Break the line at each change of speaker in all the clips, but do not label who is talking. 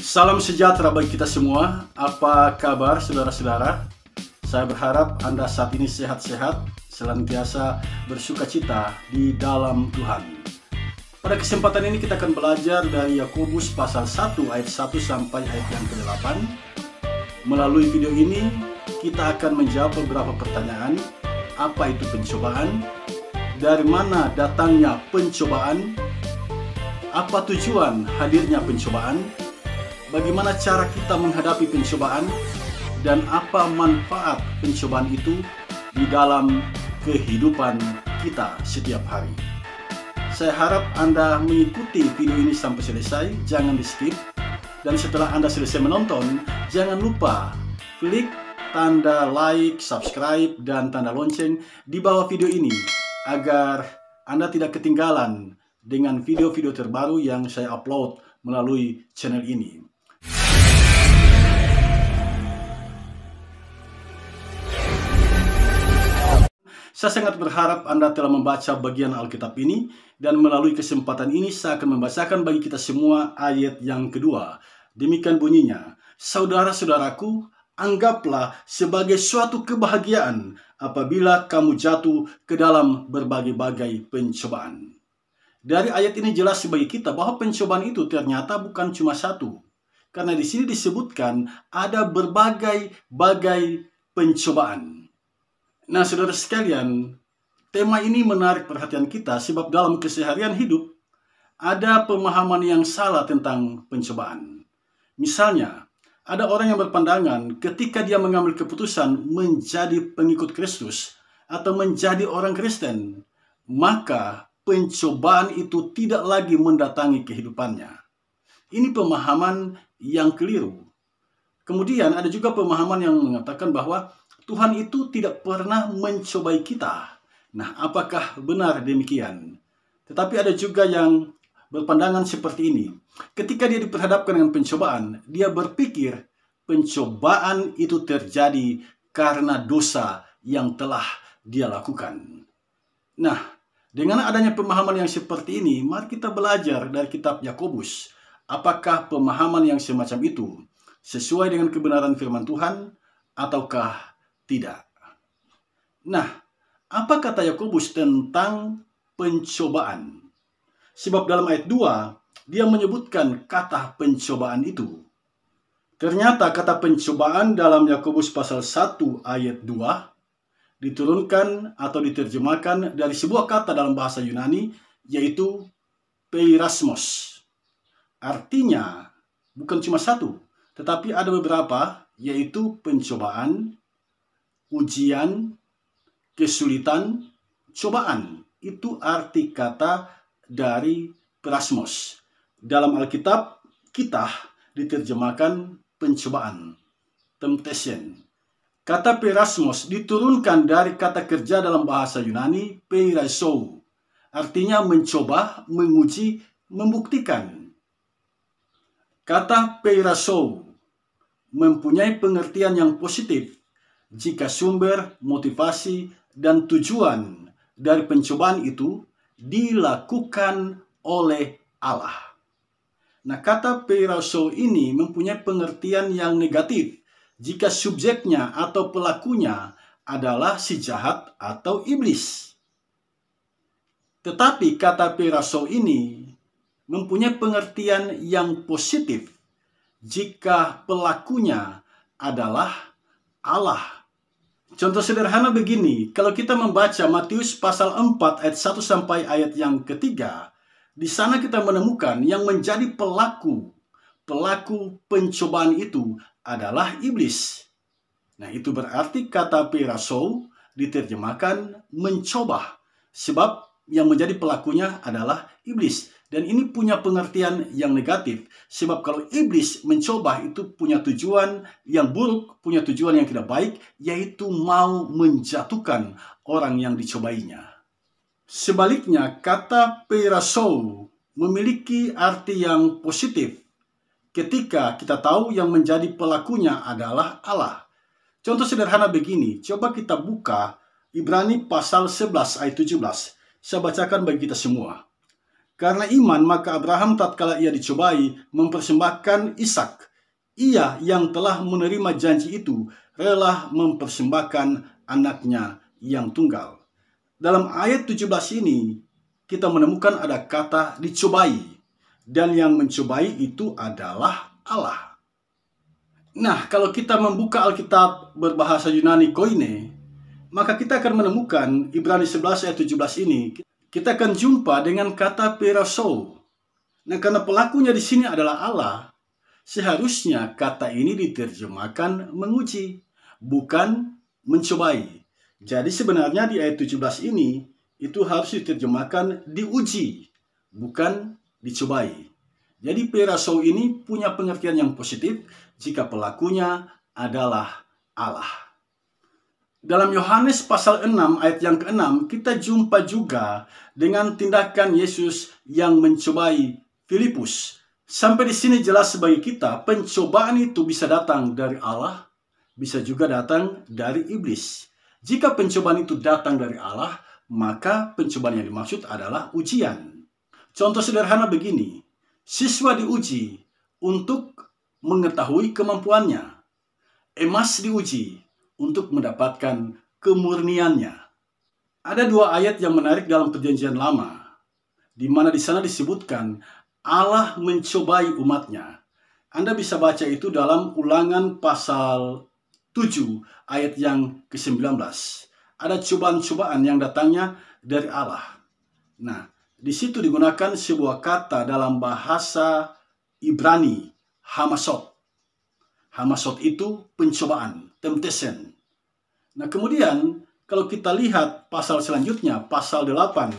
Salam sejahtera bagi kita semua. Apa kabar saudara-saudara? Saya berharap Anda saat ini sehat-sehat, selantiasa bersuka cita di dalam Tuhan. Pada kesempatan ini kita akan belajar dari Yakobus pasal 1 ayat 1 sampai ayat yang ke-8. Melalui video ini, kita akan menjawab beberapa pertanyaan. Apa itu pencobaan? Dari mana datangnya pencobaan? Apa tujuan hadirnya pencobaan? bagaimana cara kita menghadapi pencobaan dan apa manfaat pencobaan itu di dalam kehidupan kita setiap hari. Saya harap Anda mengikuti video ini sampai selesai, jangan di skip. Dan setelah Anda selesai menonton, jangan lupa klik tanda like, subscribe, dan tanda lonceng di bawah video ini agar Anda tidak ketinggalan dengan video-video terbaru yang saya upload melalui channel ini. Saya sangat berharap Anda telah membaca bagian Alkitab ini dan melalui kesempatan ini saya akan membacakan bagi kita semua ayat yang kedua. Demikian bunyinya, Saudara-saudaraku, anggaplah sebagai suatu kebahagiaan apabila kamu jatuh ke dalam berbagai-bagai pencobaan. Dari ayat ini jelas bagi kita bahwa pencobaan itu ternyata bukan cuma satu. Karena di sini disebutkan ada berbagai-bagai pencobaan. Nah, saudara sekalian, tema ini menarik perhatian kita sebab dalam keseharian hidup ada pemahaman yang salah tentang pencobaan. Misalnya, ada orang yang berpandangan ketika dia mengambil keputusan menjadi pengikut Kristus atau menjadi orang Kristen, maka pencobaan itu tidak lagi mendatangi kehidupannya. Ini pemahaman yang keliru. Kemudian ada juga pemahaman yang mengatakan bahwa Tuhan itu tidak pernah mencobai kita. Nah, apakah benar demikian? Tetapi ada juga yang berpandangan seperti ini. Ketika dia diperhadapkan dengan pencobaan, dia berpikir pencobaan itu terjadi karena dosa yang telah dia lakukan. Nah, dengan adanya pemahaman yang seperti ini, mari kita belajar dari kitab Yakobus. Apakah pemahaman yang semacam itu sesuai dengan kebenaran firman Tuhan ataukah tidak. Nah, apa kata Yakobus tentang pencobaan? Sebab dalam ayat 2 dia menyebutkan kata pencobaan itu. Ternyata kata pencobaan dalam Yakobus pasal 1 ayat 2 diturunkan atau diterjemahkan dari sebuah kata dalam bahasa Yunani yaitu peirasmos. Artinya bukan cuma satu, tetapi ada beberapa yaitu pencobaan, ujian, kesulitan, cobaan. Itu arti kata dari perasmos Dalam Alkitab, kita diterjemahkan pencobaan, temptation. Kata perasmos diturunkan dari kata kerja dalam bahasa Yunani peirasou, artinya mencoba, menguji, membuktikan. Kata peirasou mempunyai pengertian yang positif jika sumber, motivasi, dan tujuan dari pencobaan itu dilakukan oleh Allah. Nah, kata piraso ini mempunyai pengertian yang negatif jika subjeknya atau pelakunya adalah si jahat atau iblis. Tetapi kata piraso ini mempunyai pengertian yang positif jika pelakunya adalah Allah Contoh sederhana begini, kalau kita membaca Matius pasal 4 ayat 1 sampai ayat yang ketiga, di sana kita menemukan yang menjadi pelaku, pelaku pencobaan itu adalah iblis. Nah itu berarti kata pirasou diterjemahkan mencoba, sebab yang menjadi pelakunya adalah iblis. Dan ini punya pengertian yang negatif. Sebab kalau iblis mencoba itu punya tujuan yang buruk, punya tujuan yang tidak baik, yaitu mau menjatuhkan orang yang dicobainya. Sebaliknya, kata perasou memiliki arti yang positif ketika kita tahu yang menjadi pelakunya adalah Allah. Contoh sederhana begini, coba kita buka Ibrani pasal 11 ayat 17 saya bacakan bagi kita semua. Karena iman, maka Abraham tatkala ia dicobai mempersembahkan Ishak. Ia yang telah menerima janji itu rela mempersembahkan anaknya yang tunggal. Dalam ayat 17 ini, kita menemukan ada kata dicobai. Dan yang mencobai itu adalah Allah. Nah, kalau kita membuka Alkitab berbahasa Yunani koine, maka kita akan menemukan Ibrani 11 ayat 17 ini, kita akan jumpa dengan kata peraso. Nah, karena pelakunya di sini adalah Allah, seharusnya kata ini diterjemahkan menguji, bukan mencobai. Jadi sebenarnya di ayat 17 ini, itu harus diterjemahkan diuji, bukan dicobai. Jadi peraso ini punya pengertian yang positif jika pelakunya adalah Allah. Dalam Yohanes pasal 6 ayat yang ke-6 kita jumpa juga dengan tindakan Yesus yang mencobai Filipus. Sampai di sini jelas bagi kita pencobaan itu bisa datang dari Allah, bisa juga datang dari iblis. Jika pencobaan itu datang dari Allah, maka pencobaan yang dimaksud adalah ujian. Contoh sederhana begini, siswa diuji untuk mengetahui kemampuannya. Emas diuji untuk mendapatkan kemurniannya. Ada dua ayat yang menarik dalam Perjanjian Lama, di mana di sana disebutkan Allah mencobai umatnya. Anda bisa baca itu dalam ulangan pasal 7 ayat yang ke-19. Ada cobaan-cobaan yang datangnya dari Allah. Nah, di situ digunakan sebuah kata dalam bahasa Ibrani, Hamasot. Hamasot itu pencobaan, temptation. Nah, kemudian kalau kita lihat pasal selanjutnya, pasal 8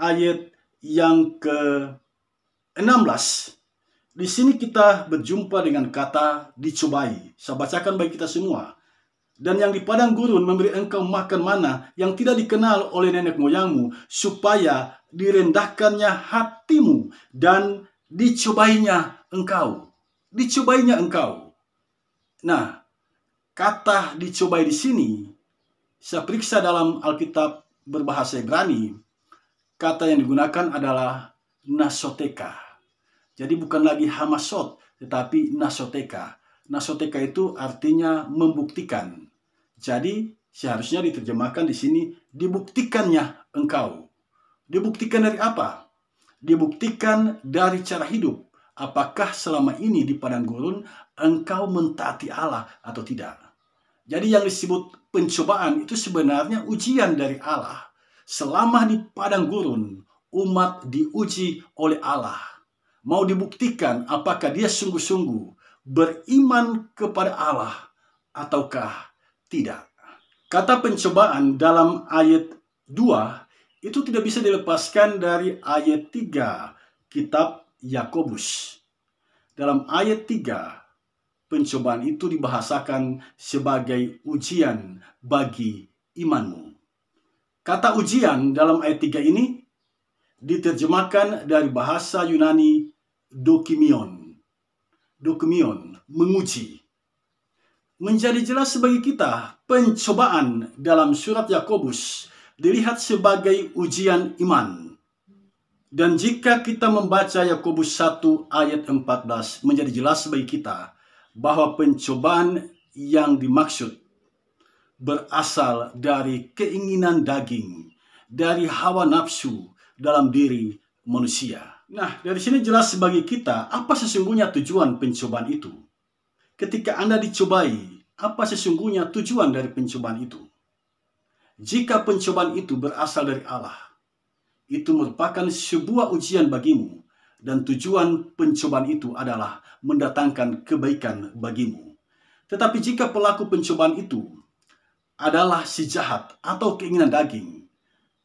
ayat yang ke-16 di sini kita berjumpa dengan kata dicobai. Saya bacakan bagi kita semua. Dan yang di padang gurun memberi engkau makan mana yang tidak dikenal oleh nenek moyangmu, supaya direndahkannya hatimu dan dicobainya engkau. Dicobainya engkau. Nah, Kata dicobai di sini, saya periksa dalam Alkitab berbahasa Ibrani, kata yang digunakan adalah nasoteka. Jadi bukan lagi hamasot, tetapi nasoteka. Nasoteka itu artinya membuktikan. Jadi seharusnya diterjemahkan di sini dibuktikannya engkau. Dibuktikan dari apa? Dibuktikan dari cara hidup. Apakah selama ini di padang gurun engkau mentaati Allah atau tidak? Jadi yang disebut pencobaan itu sebenarnya ujian dari Allah. Selama di padang gurun, umat diuji oleh Allah. Mau dibuktikan apakah dia sungguh-sungguh beriman kepada Allah ataukah tidak. Kata pencobaan dalam ayat 2 itu tidak bisa dilepaskan dari ayat 3 kitab Yakobus. Dalam ayat 3 pencobaan itu dibahasakan sebagai ujian bagi imanmu. Kata ujian dalam ayat 3 ini diterjemahkan dari bahasa Yunani dokimion. Dokimion, menguji. Menjadi jelas bagi kita, pencobaan dalam surat Yakobus dilihat sebagai ujian iman. Dan jika kita membaca Yakobus 1 ayat 14 menjadi jelas bagi kita bahwa pencobaan yang dimaksud berasal dari keinginan daging, dari hawa nafsu dalam diri manusia. Nah, dari sini jelas bagi kita apa sesungguhnya tujuan pencobaan itu. Ketika Anda dicobai, apa sesungguhnya tujuan dari pencobaan itu? Jika pencobaan itu berasal dari Allah, itu merupakan sebuah ujian bagimu dan tujuan pencobaan itu adalah mendatangkan kebaikan bagimu. Tetapi jika pelaku pencobaan itu adalah si jahat atau keinginan daging,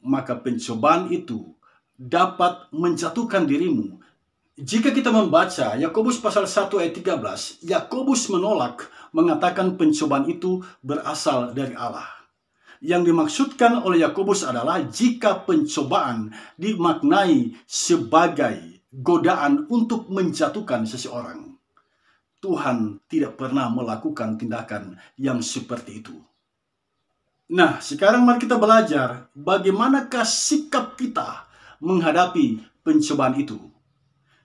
maka pencobaan itu dapat menjatuhkan dirimu. Jika kita membaca Yakobus pasal 1 ayat 13, Yakobus menolak mengatakan pencobaan itu berasal dari Allah. Yang dimaksudkan oleh Yakobus adalah jika pencobaan dimaknai sebagai godaan untuk menjatuhkan seseorang. Tuhan tidak pernah melakukan tindakan yang seperti itu. Nah, sekarang mari kita belajar bagaimanakah sikap kita menghadapi pencobaan itu.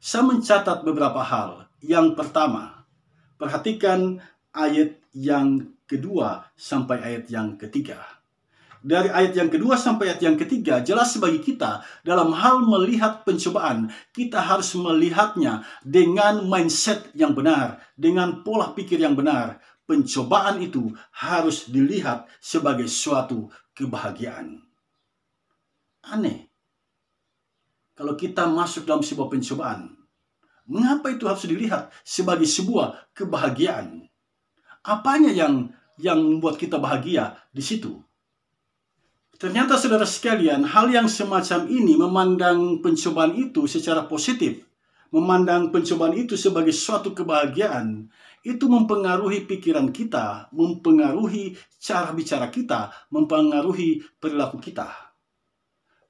Saya mencatat beberapa hal. Yang pertama, perhatikan ayat yang kedua sampai ayat yang ketiga dari ayat yang kedua sampai ayat yang ketiga jelas bagi kita dalam hal melihat pencobaan kita harus melihatnya dengan mindset yang benar dengan pola pikir yang benar pencobaan itu harus dilihat sebagai suatu kebahagiaan aneh kalau kita masuk dalam sebuah pencobaan mengapa itu harus dilihat sebagai sebuah kebahagiaan apanya yang yang membuat kita bahagia di situ Ternyata saudara sekalian, hal yang semacam ini memandang pencobaan itu secara positif, memandang pencobaan itu sebagai suatu kebahagiaan, itu mempengaruhi pikiran kita, mempengaruhi cara bicara kita, mempengaruhi perilaku kita.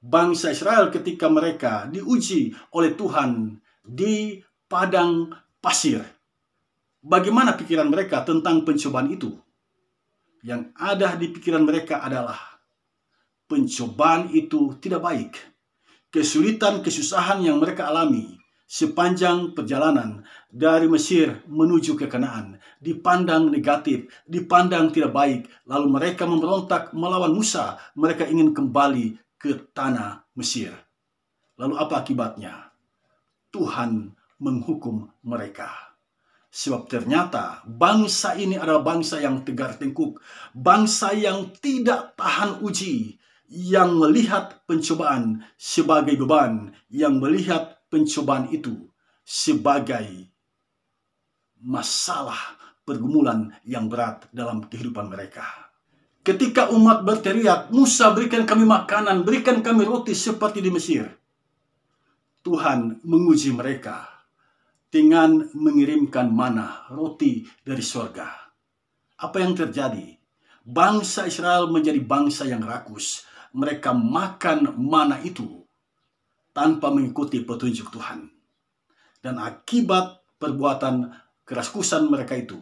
Bangsa Israel ketika mereka diuji oleh Tuhan di padang pasir. Bagaimana pikiran mereka tentang pencobaan itu? Yang ada di pikiran mereka adalah pencobaan itu tidak baik. Kesulitan, kesusahan yang mereka alami sepanjang perjalanan dari Mesir menuju ke Kanaan dipandang negatif, dipandang tidak baik, lalu mereka memberontak melawan Musa, mereka ingin kembali ke tanah Mesir. Lalu apa akibatnya? Tuhan menghukum mereka. Sebab ternyata bangsa ini adalah bangsa yang tegar tengkuk, bangsa yang tidak tahan uji, yang melihat pencobaan sebagai beban, yang melihat pencobaan itu sebagai masalah pergumulan yang berat dalam kehidupan mereka. Ketika umat berteriak, Musa berikan kami makanan, berikan kami roti seperti di Mesir. Tuhan menguji mereka dengan mengirimkan mana roti dari surga. Apa yang terjadi? Bangsa Israel menjadi bangsa yang rakus, mereka makan mana itu tanpa mengikuti petunjuk Tuhan. Dan akibat perbuatan keraskusan mereka itu,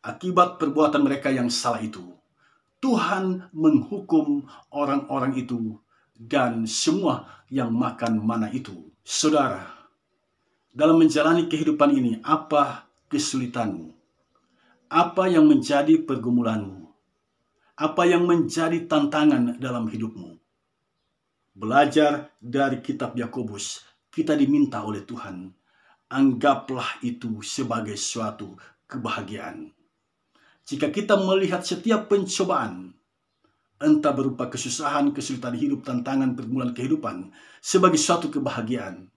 akibat perbuatan mereka yang salah itu, Tuhan menghukum orang-orang itu dan semua yang makan mana itu. Saudara, dalam menjalani kehidupan ini, apa kesulitanmu? Apa yang menjadi pergumulanmu? apa yang menjadi tantangan dalam hidupmu. Belajar dari kitab Yakobus, kita diminta oleh Tuhan, anggaplah itu sebagai suatu kebahagiaan. Jika kita melihat setiap pencobaan, entah berupa kesusahan, kesulitan hidup, tantangan, pergumulan kehidupan, sebagai suatu kebahagiaan,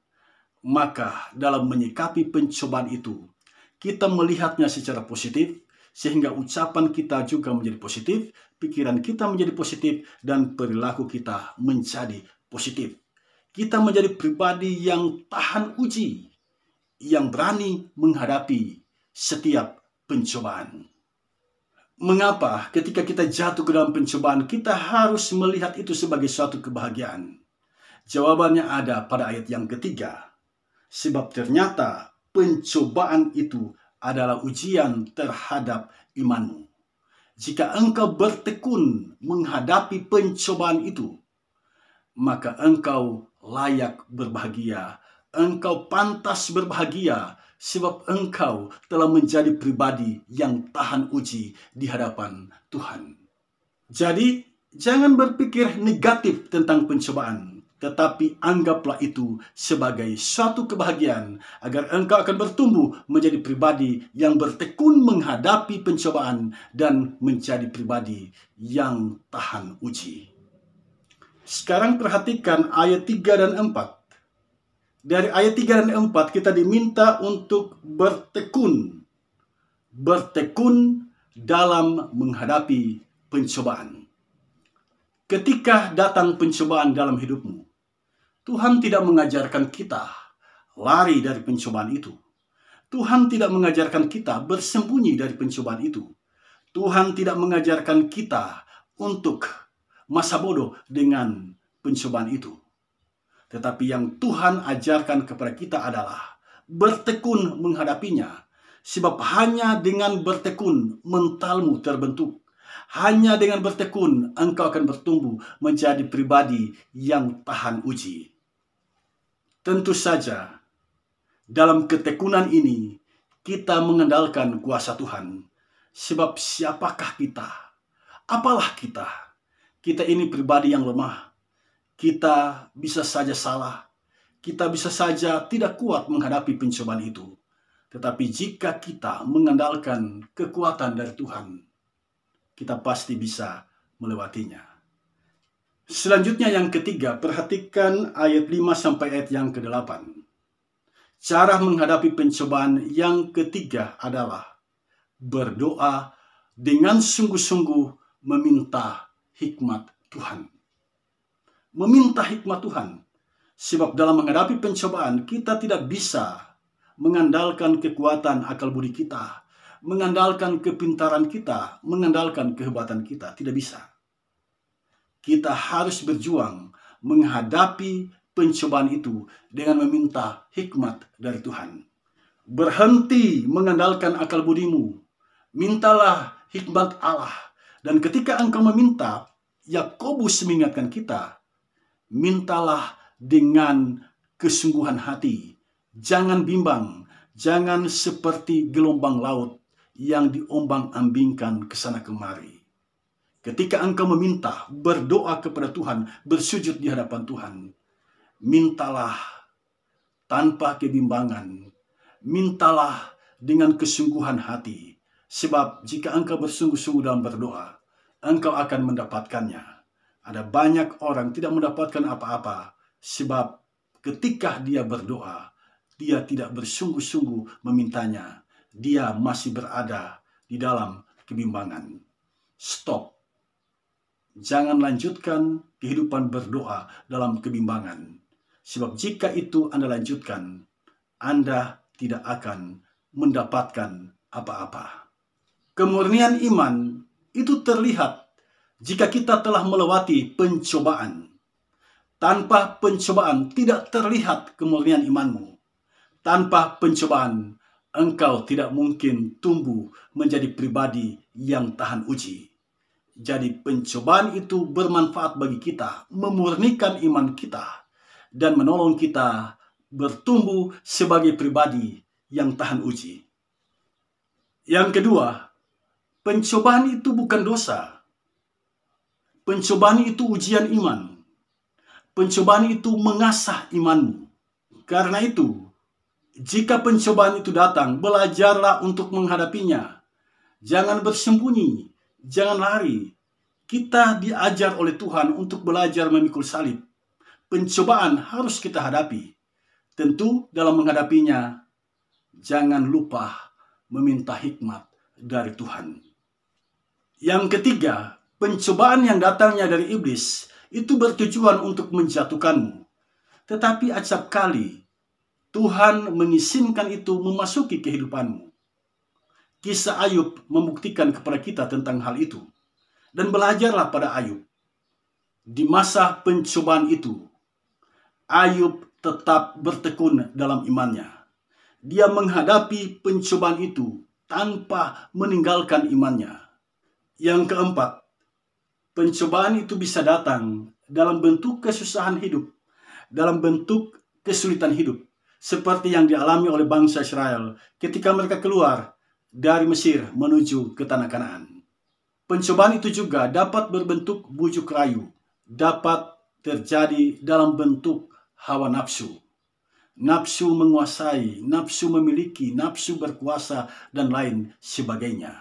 maka dalam menyikapi pencobaan itu, kita melihatnya secara positif, sehingga ucapan kita juga menjadi positif, pikiran kita menjadi positif, dan perilaku kita menjadi positif. Kita menjadi pribadi yang tahan uji, yang berani menghadapi setiap pencobaan. Mengapa ketika kita jatuh ke dalam pencobaan, kita harus melihat itu sebagai suatu kebahagiaan? Jawabannya ada pada ayat yang ketiga. Sebab ternyata pencobaan itu adalah ujian terhadap imanmu jika engkau bertekun menghadapi pencobaan itu, maka engkau layak berbahagia, engkau pantas berbahagia, sebab engkau telah menjadi pribadi yang tahan uji di hadapan Tuhan. Jadi, jangan berpikir negatif tentang pencobaan, tetapi anggaplah itu sebagai suatu kebahagiaan agar engkau akan bertumbuh menjadi pribadi yang bertekun menghadapi pencobaan dan menjadi pribadi yang tahan uji. Sekarang perhatikan ayat 3 dan 4. Dari ayat 3 dan 4 kita diminta untuk bertekun. Bertekun dalam menghadapi pencobaan ketika datang pencobaan dalam hidupmu, Tuhan tidak mengajarkan kita lari dari pencobaan itu. Tuhan tidak mengajarkan kita bersembunyi dari pencobaan itu. Tuhan tidak mengajarkan kita untuk masa bodoh dengan pencobaan itu. Tetapi yang Tuhan ajarkan kepada kita adalah bertekun menghadapinya. Sebab hanya dengan bertekun mentalmu terbentuk. Hanya dengan bertekun engkau akan bertumbuh menjadi pribadi yang tahan uji. Tentu saja, dalam ketekunan ini kita mengandalkan kuasa Tuhan. Sebab siapakah kita? Apalah kita? Kita ini pribadi yang lemah. Kita bisa saja salah. Kita bisa saja tidak kuat menghadapi pencobaan itu. Tetapi jika kita mengandalkan kekuatan dari Tuhan, kita pasti bisa melewatinya. Selanjutnya yang ketiga, perhatikan ayat 5 sampai ayat yang ke-8. Cara menghadapi pencobaan yang ketiga adalah berdoa dengan sungguh-sungguh meminta hikmat Tuhan. Meminta hikmat Tuhan. Sebab dalam menghadapi pencobaan, kita tidak bisa mengandalkan kekuatan akal budi kita, mengandalkan kepintaran kita, mengandalkan kehebatan kita. Tidak bisa kita harus berjuang menghadapi pencobaan itu dengan meminta hikmat dari Tuhan. Berhenti mengandalkan akal budimu. Mintalah hikmat Allah. Dan ketika engkau meminta, Yakobus mengingatkan kita, mintalah dengan kesungguhan hati. Jangan bimbang, jangan seperti gelombang laut yang diombang-ambingkan ke sana kemari. Ketika engkau meminta, berdoa kepada Tuhan, bersujud di hadapan Tuhan, mintalah tanpa kebimbangan, mintalah dengan kesungguhan hati, sebab jika engkau bersungguh-sungguh dalam berdoa, engkau akan mendapatkannya. Ada banyak orang tidak mendapatkan apa-apa, sebab ketika dia berdoa, dia tidak bersungguh-sungguh memintanya. Dia masih berada di dalam kebimbangan. Stop jangan lanjutkan kehidupan berdoa dalam kebimbangan. Sebab jika itu Anda lanjutkan, Anda tidak akan mendapatkan apa-apa. Kemurnian iman itu terlihat jika kita telah melewati pencobaan. Tanpa pencobaan tidak terlihat kemurnian imanmu. Tanpa pencobaan, engkau tidak mungkin tumbuh menjadi pribadi yang tahan uji. Jadi pencobaan itu bermanfaat bagi kita, memurnikan iman kita, dan menolong kita bertumbuh sebagai pribadi yang tahan uji. Yang kedua, pencobaan itu bukan dosa. Pencobaan itu ujian iman. Pencobaan itu mengasah imanmu. Karena itu, jika pencobaan itu datang, belajarlah untuk menghadapinya. Jangan bersembunyi Jangan lari. Kita diajar oleh Tuhan untuk belajar memikul salib. Pencobaan harus kita hadapi. Tentu dalam menghadapinya, jangan lupa meminta hikmat dari Tuhan. Yang ketiga, pencobaan yang datangnya dari iblis itu bertujuan untuk menjatuhkanmu. Tetapi acap kali, Tuhan mengizinkan itu memasuki kehidupanmu. Kisah Ayub membuktikan kepada kita tentang hal itu. Dan belajarlah pada Ayub. Di masa pencobaan itu, Ayub tetap bertekun dalam imannya. Dia menghadapi pencobaan itu tanpa meninggalkan imannya. Yang keempat, pencobaan itu bisa datang dalam bentuk kesusahan hidup, dalam bentuk kesulitan hidup, seperti yang dialami oleh bangsa Israel ketika mereka keluar dari Mesir menuju ke tanah Kanaan. Pencobaan itu juga dapat berbentuk bujuk rayu, dapat terjadi dalam bentuk hawa nafsu. Nafsu menguasai, nafsu memiliki, nafsu berkuasa, dan lain sebagainya.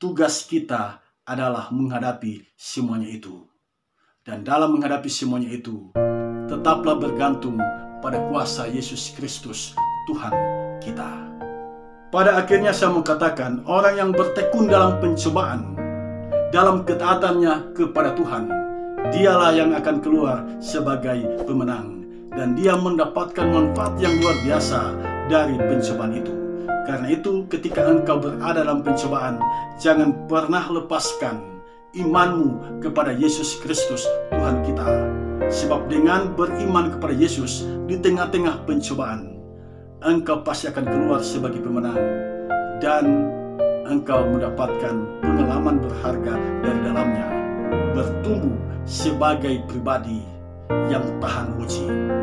Tugas kita adalah menghadapi semuanya itu. Dan dalam menghadapi semuanya itu, tetaplah bergantung pada kuasa Yesus Kristus, Tuhan kita. Pada akhirnya saya mengatakan, orang yang bertekun dalam pencobaan, dalam ketaatannya kepada Tuhan, dialah yang akan keluar sebagai pemenang. Dan dia mendapatkan manfaat yang luar biasa dari pencobaan itu. Karena itu ketika engkau berada dalam pencobaan, jangan pernah lepaskan imanmu kepada Yesus Kristus Tuhan kita. Sebab dengan beriman kepada Yesus di tengah-tengah pencobaan, engkau pasti akan keluar sebagai pemenang dan engkau mendapatkan pengalaman berharga dari dalamnya bertumbuh sebagai pribadi yang tahan uji.